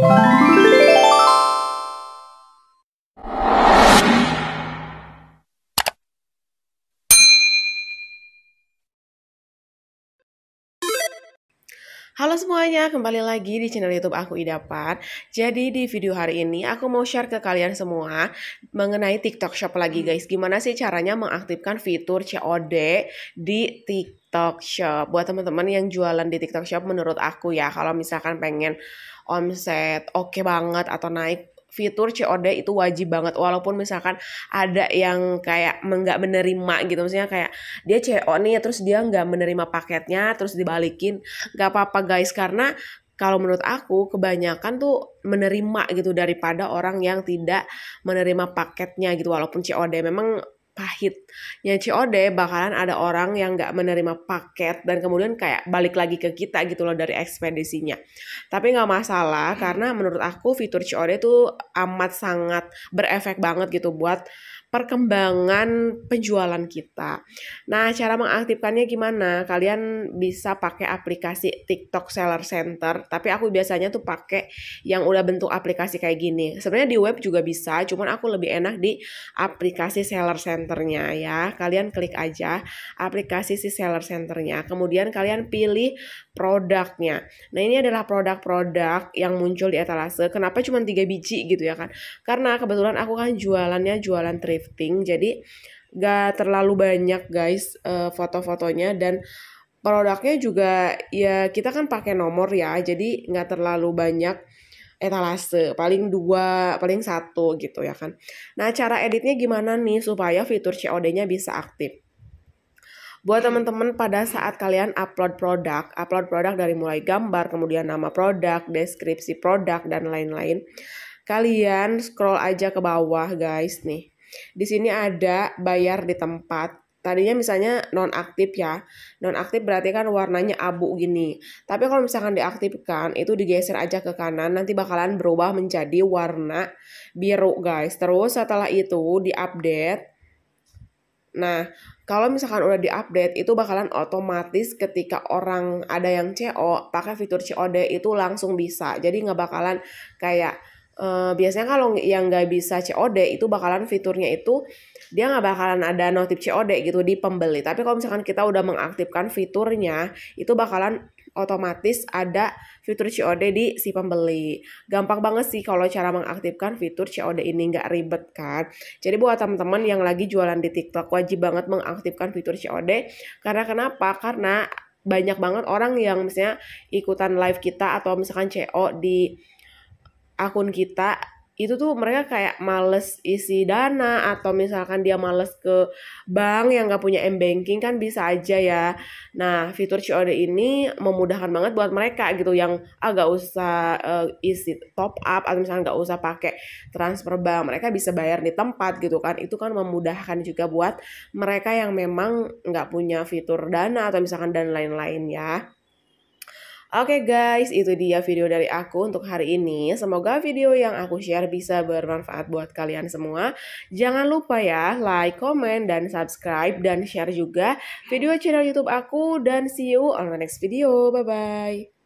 Halo semuanya, kembali lagi di channel YouTube aku Idapat. Jadi di video hari ini aku mau share ke kalian semua mengenai TikTok Shop lagi guys. Gimana sih caranya mengaktifkan fitur COD di TikTok? TikTok Shop. Buat teman-teman yang jualan di TikTok Shop menurut aku ya, kalau misalkan pengen omset oke okay banget atau naik fitur COD itu wajib banget walaupun misalkan ada yang kayak nggak menerima gitu maksudnya kayak dia CO nih terus dia nggak menerima paketnya terus dibalikin nggak apa-apa guys karena kalau menurut aku kebanyakan tuh menerima gitu daripada orang yang tidak menerima paketnya gitu walaupun COD memang pahit. Ya COD bakalan ada orang yang gak menerima paket dan kemudian kayak balik lagi ke kita gitu loh dari ekspedisinya. Tapi gak masalah karena menurut aku fitur COD tuh amat sangat berefek banget gitu buat perkembangan penjualan kita. Nah, cara mengaktifkannya gimana? Kalian bisa pakai aplikasi TikTok Seller Center, tapi aku biasanya tuh pakai yang udah bentuk aplikasi kayak gini. Sebenarnya di web juga bisa, cuman aku lebih enak di aplikasi Seller Centernya ya. Kalian klik aja aplikasi si Seller Centernya, kemudian kalian pilih produknya. Nah, ini adalah produk-produk yang muncul di etalase. Kenapa cuma tiga biji gitu ya kan? Karena kebetulan aku kan jualannya jualan trip gifting jadi gak terlalu banyak guys uh, foto-fotonya dan produknya juga ya kita kan pakai nomor ya jadi gak terlalu banyak etalase paling dua paling satu gitu ya kan nah cara editnya gimana nih supaya fitur COD-nya bisa aktif buat teman-teman pada saat kalian upload produk, upload produk dari mulai gambar, kemudian nama produk, deskripsi produk dan lain-lain. Kalian scroll aja ke bawah guys nih. Di sini ada bayar di tempat. Tadinya misalnya non aktif ya. non aktif berarti kan warnanya abu gini. Tapi kalau misalkan diaktifkan itu digeser aja ke kanan nanti bakalan berubah menjadi warna biru guys. Terus setelah itu diupdate Nah, kalau misalkan udah diupdate itu bakalan otomatis ketika orang ada yang CO pakai fitur COD itu langsung bisa. Jadi nggak bakalan kayak uh, biasanya kalau yang nggak bisa COD itu bakalan fiturnya itu dia nggak bakalan ada notif COD gitu di pembeli. Tapi kalau misalkan kita udah mengaktifkan fiturnya, itu bakalan otomatis ada fitur COD di si pembeli. Gampang banget sih kalau cara mengaktifkan fitur COD ini nggak ribet kan. Jadi buat teman-teman yang lagi jualan di TikTok wajib banget mengaktifkan fitur COD. Karena kenapa? Karena banyak banget orang yang misalnya ikutan live kita atau misalkan CO di akun kita itu tuh mereka kayak males isi dana atau misalkan dia males ke bank yang gak punya m-banking kan bisa aja ya. Nah fitur COD ini memudahkan banget buat mereka gitu yang agak ah, usah uh, isi top up atau misalkan gak usah pakai transfer bank mereka bisa bayar di tempat gitu kan itu kan memudahkan juga buat mereka yang memang gak punya fitur dana atau misalkan dan lain-lain ya. Oke okay guys, itu dia video dari aku untuk hari ini. Semoga video yang aku share bisa bermanfaat buat kalian semua. Jangan lupa ya, like, comment, dan subscribe, dan share juga video channel YouTube aku. Dan see you on the next video. Bye-bye.